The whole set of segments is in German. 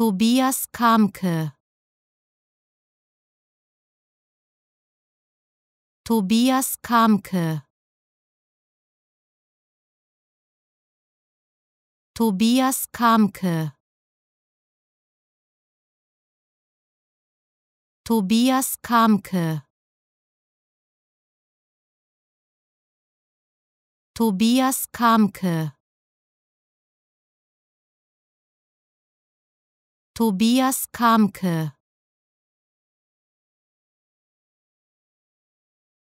Tobias Kamke Tobias Kamke Tobias Kamke Tobias Kamke Tobias Kamke Tobias Kamke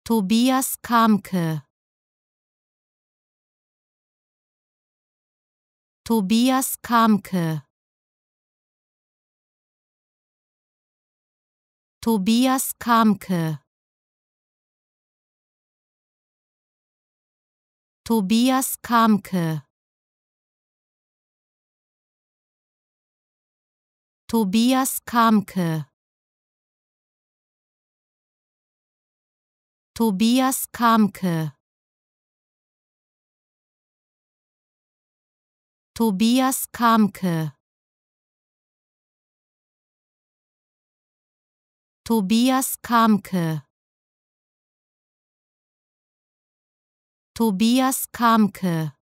Tobias Kamke Tobias Kamke Tobias Kamke Tobias Kamke Tobias Kamke Tobias Kamke Tobias Kamke Tobias Kamke Tobias Kamke